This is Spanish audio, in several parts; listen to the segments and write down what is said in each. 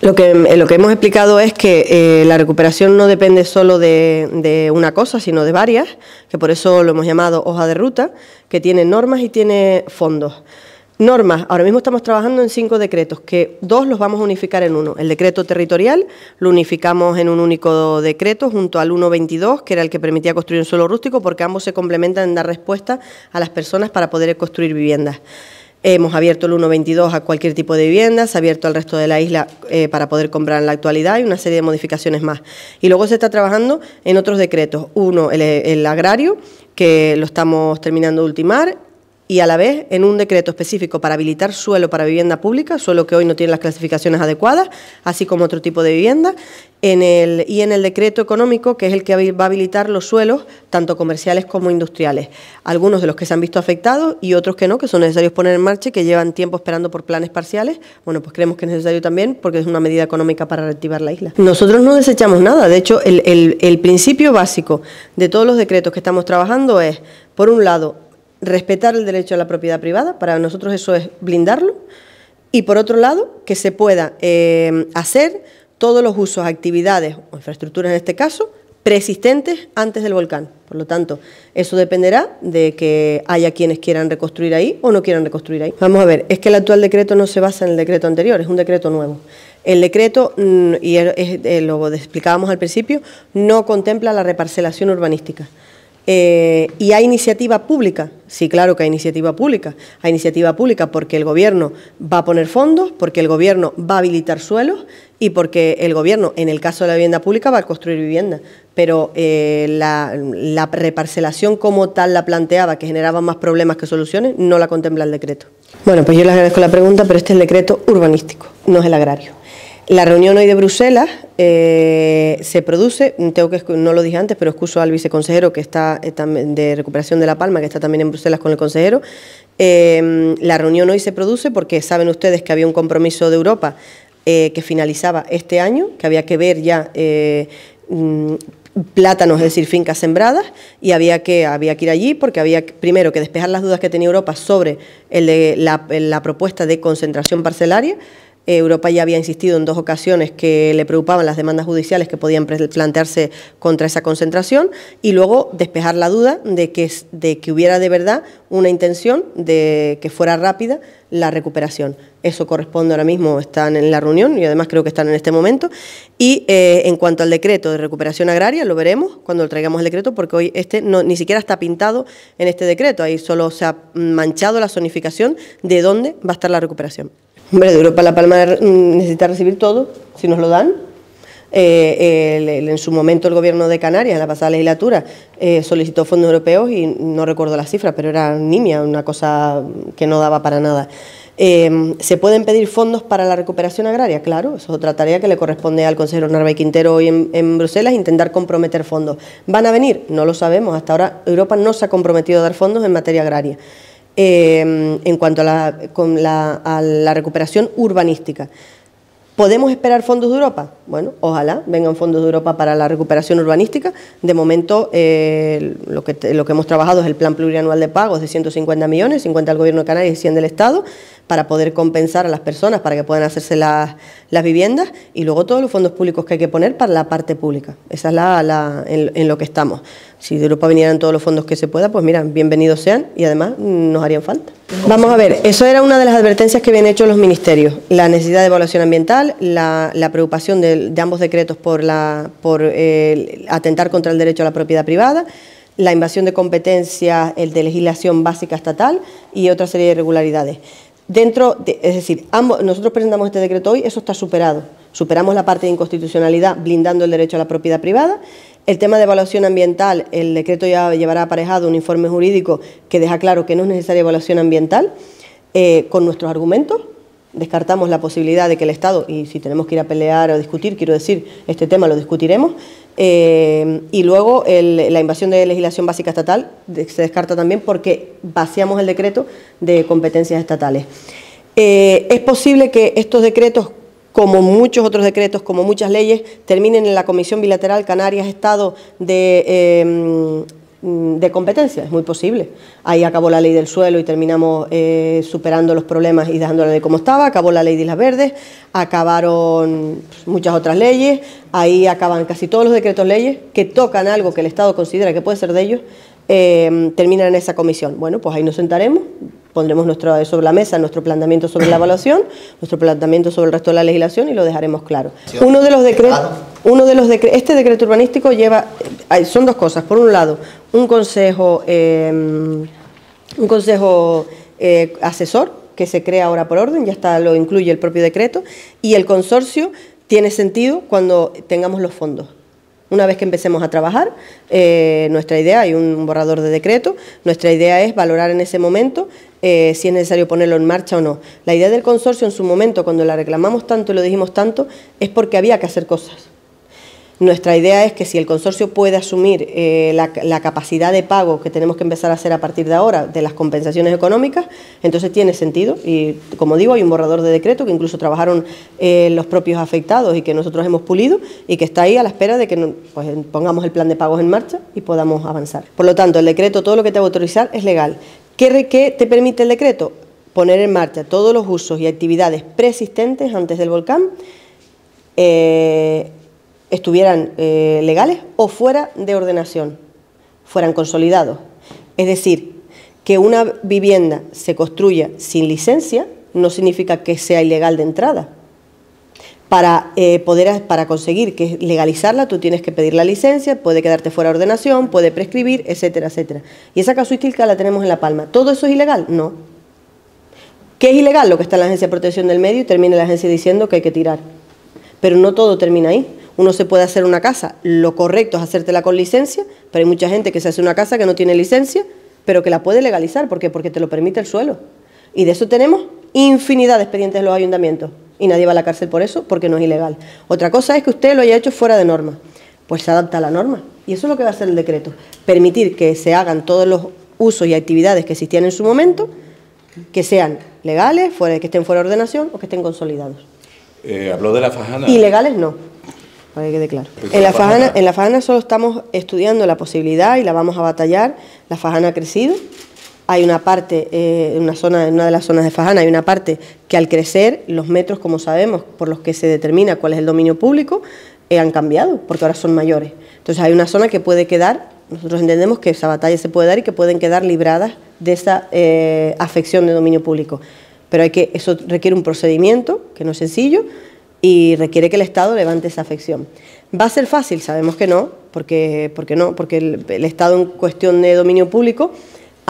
Lo que, eh, lo que hemos explicado es que eh, la recuperación no depende solo de, de, una cosa, sino de varias, que por eso lo hemos llamado hoja de ruta, que tiene normas y tiene fondos. Normas, ahora mismo estamos trabajando en cinco decretos, que dos los vamos a unificar en uno. El decreto territorial lo unificamos en un único decreto junto al 122, que era el que permitía construir un suelo rústico, porque ambos se complementan en dar respuesta a las personas para poder construir viviendas. Hemos abierto el 122 a cualquier tipo de vivienda, se ha abierto al resto de la isla eh, para poder comprar en la actualidad y una serie de modificaciones más. Y luego se está trabajando en otros decretos. Uno, el, el agrario, que lo estamos terminando de ultimar, y a la vez en un decreto específico para habilitar suelo para vivienda pública, suelo que hoy no tiene las clasificaciones adecuadas, así como otro tipo de vivienda, en el, y en el decreto económico, que es el que va a habilitar los suelos, tanto comerciales como industriales. Algunos de los que se han visto afectados y otros que no, que son necesarios poner en marcha y que llevan tiempo esperando por planes parciales, bueno, pues creemos que es necesario también porque es una medida económica para reactivar la isla. Nosotros no desechamos nada, de hecho, el principio básico de todos los decretos que estamos trabajando es, por un lado, respetar el derecho a la propiedad privada, para nosotros eso es blindarlo, y por otro lado, que se pueda eh, hacer todos los usos, actividades o infraestructuras en este caso, preexistentes antes del volcán. Por lo tanto, eso dependerá de que haya quienes quieran reconstruir ahí o no quieran reconstruir ahí. Vamos a ver, es que el actual decreto no se basa en el decreto anterior, es un decreto nuevo. El decreto, mm, y lo explicábamos al principio, no contempla la reparcelación urbanística. Eh, ¿Y hay iniciativa pública? Sí, claro que hay iniciativa pública. Hay iniciativa pública porque el Gobierno va a poner fondos, porque el Gobierno va a habilitar suelos y porque el Gobierno, en el caso de la vivienda pública, va a construir vivienda. Pero eh, la, la reparcelación como tal la planteaba, que generaba más problemas que soluciones, no la contempla el decreto. Bueno, pues yo le agradezco la pregunta, pero este es el decreto urbanístico, no es el agrario. La reunión hoy de Bruselas eh, se produce, tengo que no lo dije antes, pero excuso al viceconsejero que está eh, de recuperación de La Palma, que está también en Bruselas con el consejero. Em, la reunión hoy se produce porque saben ustedes que había un compromiso de Europa eh, que finalizaba este año, que había que ver ya mm, plátanos, es decir, fincas sembradas, y había que, había que ir allí porque había primero que despejar las dudas que tenía Europa sobre la propuesta de concentración parcelaria. Europa ya había insistido en dos ocasiones que le preocupaban las demandas judiciales que podían plantearse contra esa concentración y luego despejar la duda de que, hubiera de verdad una intención de que fuera rápida la recuperación. Eso corresponde ahora mismo, están en la reunión y además creo que están en este momento. Y eh, en cuanto al decreto de recuperación agraria, lo veremos cuando traigamos el decreto, porque hoy este ni siquiera está pintado en este decreto, ahí solo se ha manchado la zonificación de dónde va a estar la recuperación. Hombre, de Europa La Palma mm, necesita recibir todo, si nos lo dan. Eh, en su momento el gobierno de Canarias, en la pasada legislatura, eh, solicitó fondos europeos y no recuerdo las cifras, pero era nimia, una cosa que no daba para nada. Em, ¿Se pueden pedir fondos para la recuperación agraria? Claro, eso es otra tarea que le corresponde al consejero Narváez Quintero hoy en, Bruselas, intentar comprometer fondos. ¿Van a venir? No lo sabemos. Hasta ahora Europa no se ha comprometido a dar fondos en materia agraria. Em, en cuanto a con a la recuperación urbanística. ¿Podemos esperar fondos de Europa? Bueno, ojalá vengan fondos de Europa para la recuperación urbanística. De momento, eh, lo, que, hemos trabajado es el plan plurianual de pagos de 150 millones, 50 al Gobierno de Canarias y 100 del Estado, para poder compensar a las personas para que puedan hacerse las, viviendas y luego todos los fondos públicos que hay que poner para la parte pública. Esa es la, en, lo que estamos. Si de Europa vinieran todos los fondos que se pueda, pues mira, bienvenidos sean y además mm, nos harían falta. Vamos a ver, eso era una de las advertencias que habían hecho los ministerios, la necesidad de evaluación ambiental, la, preocupación de, ambos decretos por, eh, atentar contra el derecho a la propiedad privada, la invasión de competencias el de legislación básica estatal y otra serie de irregularidades. Dentro, es decir, nosotros presentamos este decreto hoy, eso está superado. Superamos la parte de inconstitucionalidad blindando el derecho a la propiedad privada el tema de evaluación ambiental, el decreto ya llevará aparejado un informe jurídico que deja claro que no es necesaria evaluación ambiental, eh, con nuestros argumentos. Descartamos la posibilidad de que el Estado, y si tenemos que ir a pelear o discutir, quiero decir, este tema lo discutiremos. Eh, y luego la invasión de legislación básica estatal se descarta también porque vaciamos el decreto de competencias estatales. Eh, es posible que estos decretos como muchos otros decretos, como muchas leyes, terminen en la Comisión Bilateral Canarias-Estado em, de... competencia, es muy posible. Ahí acabó la ley del suelo y terminamos eh, superando los problemas y dejándola de como estaba, acabó la ley de Islas Verdes, acabaron muchas otras leyes, ahí acaban casi todos los decretos leyes que tocan algo que el Estado considera que puede ser de ellos, em, terminan en esa comisión. Bueno, pues ahí nos sentaremos, pondremos nuestro, sobre la mesa nuestro planteamiento sobre la evaluación, nuestro planteamiento sobre el resto de la legislación y lo dejaremos claro. Uno de los decretos, uno de los este decreto urbanístico lleva, eh, son dos cosas. Por un lado, un consejo, em, un consejo eh, asesor que se crea ahora por orden, ya está, lo incluye el propio decreto, y el consorcio tiene sentido cuando tengamos los fondos. Una vez que empecemos a trabajar, eh, nuestra idea, hay un borrador de decreto, nuestra idea es valorar en ese momento eh, si es necesario ponerlo en marcha o no. La idea del consorcio en su momento, cuando la reclamamos tanto y lo dijimos tanto, es porque había que hacer cosas. Nuestra idea es que si el consorcio puede asumir eh, la, capacidad de pago que tenemos que empezar a hacer a partir de ahora de las compensaciones económicas, entonces tiene sentido. Y como digo, hay un borrador de decreto que incluso trabajaron eh, los propios afectados y que nosotros hemos pulido y que está ahí a la espera de que pues, pongamos el plan de pagos en marcha y podamos avanzar. Por lo tanto, el decreto, todo lo que te va a autorizar es legal. ¿Qué, te permite el decreto? Poner en marcha todos los usos y actividades preexistentes antes del volcán, eh, estuvieran eh, legales o fuera de ordenación, fueran consolidados. Es decir, que una vivienda se construya sin licencia no significa que sea ilegal de entrada, para, eh, poder, para conseguir que legalizarla, tú tienes que pedir la licencia, puede quedarte fuera de ordenación, puede prescribir, etcétera, etcétera. Y esa casuística la tenemos en La Palma. ¿Todo eso es ilegal? No. ¿Qué es ilegal? Lo que está en la Agencia de Protección del Medio y termina la agencia diciendo que hay que tirar. Pero no todo termina ahí. Uno se puede hacer una casa. Lo correcto es hacértela con licencia, pero hay mucha gente que se hace una casa que no tiene licencia, pero que la puede legalizar. ¿Por qué? Porque te lo permite el suelo. Y de eso tenemos infinidad de expedientes en los ayuntamientos y nadie va a la cárcel por eso porque no es ilegal. Otra cosa es que usted lo haya hecho fuera de norma. Pues se adapta a la norma. Y eso es lo que va a hacer el decreto. Permitir que se hagan todos los usos y actividades que existían en su momento, que sean legales, fuera, que estén fuera de ordenación o que estén consolidados. Eh, habló de la fajana. Ilegales no, para que quede claro. Pues en la, fajana, en la fajana solo estamos estudiando la posibilidad y la vamos a batallar. La fajana ha crecido, hay una parte, eh, una zona, en una de las zonas de Fajana hay una parte que al crecer los metros, como sabemos, por los que se determina cuál es el dominio público, eh, han cambiado, porque ahora son mayores. Entonces hay una zona que puede quedar, nosotros entendemos que esa batalla se puede dar y que pueden quedar libradas de esa eh, afección de dominio público. Pero hay que, eso requiere un procedimiento, que no es sencillo, y requiere que el Estado levante esa afección. ¿Va a ser fácil? Sabemos que no, porque, porque no, porque el Estado en cuestión de dominio público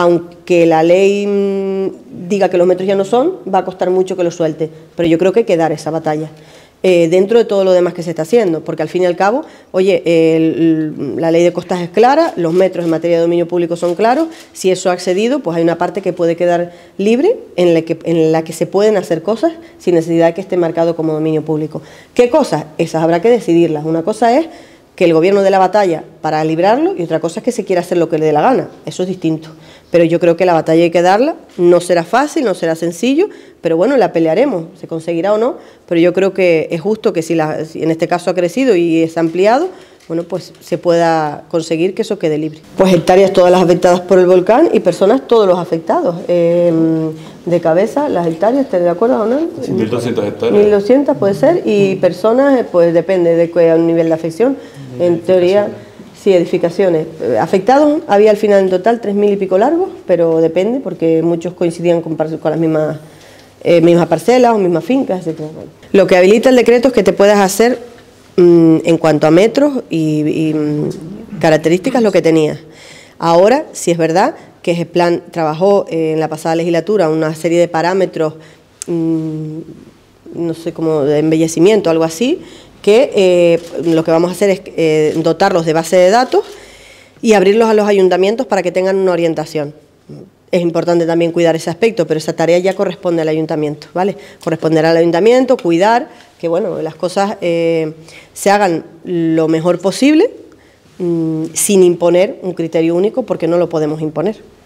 aunque la ley mm, diga que los metros ya no son, va a costar mucho que lo suelte. Pero yo creo que hay que dar esa batalla. Eh, dentro de todo lo demás que se está haciendo, porque al fin y al cabo, oye, la ley de costas es clara, los metros en materia de dominio público son claros, si eso ha accedido, pues hay una parte que puede quedar libre en la que, en la que se pueden hacer cosas sin necesidad de que esté marcado como dominio público. ¿Qué cosas? Esas habrá que decidirlas. Una cosa es que el gobierno de la batalla para librarlo y otra cosa es que se quiera hacer lo que le dé la gana. Eso es distinto. Pero yo creo que la batalla hay que darla. No será fácil, no será sencillo, pero bueno, la pelearemos, se conseguirá o no. Pero yo creo que es justo que si, la, en este caso ha crecido y es ampliado, bueno, pues se pueda conseguir que eso quede libre. Pues hectáreas todas las afectadas por el volcán y personas todos los afectados. Em, de cabeza, las hectáreas, ¿te de acuerdo, no 1.200 hectáreas. 1.200 puede ser, y personas, eh, pues depende de un nivel de afección en teoría, sí, edificaciones. Eh, Afectados había al final en total 3.000 y pico largos, pero depende porque muchos coincidían con, las mismas, eh, mismas parcelas o mismas fincas, etc. Lo que habilita el decreto es que te puedas hacer mm, en cuanto a metros y, mm, características lo que tenías. Ahora, si es verdad que el plan trabajó eh, en la pasada legislatura una serie de parámetros, mm, no sé, cómo de embellecimiento, algo así, que eh, lo que vamos a hacer es eh, dotarlos de base de datos y abrirlos a los ayuntamientos para que tengan una orientación. Es importante también cuidar ese aspecto, pero esa tarea ya corresponde al ayuntamiento, ¿vale? Corresponderá al ayuntamiento cuidar que, bueno, las cosas eh, se hagan lo mejor posible mm, sin imponer un criterio único porque no lo podemos imponer.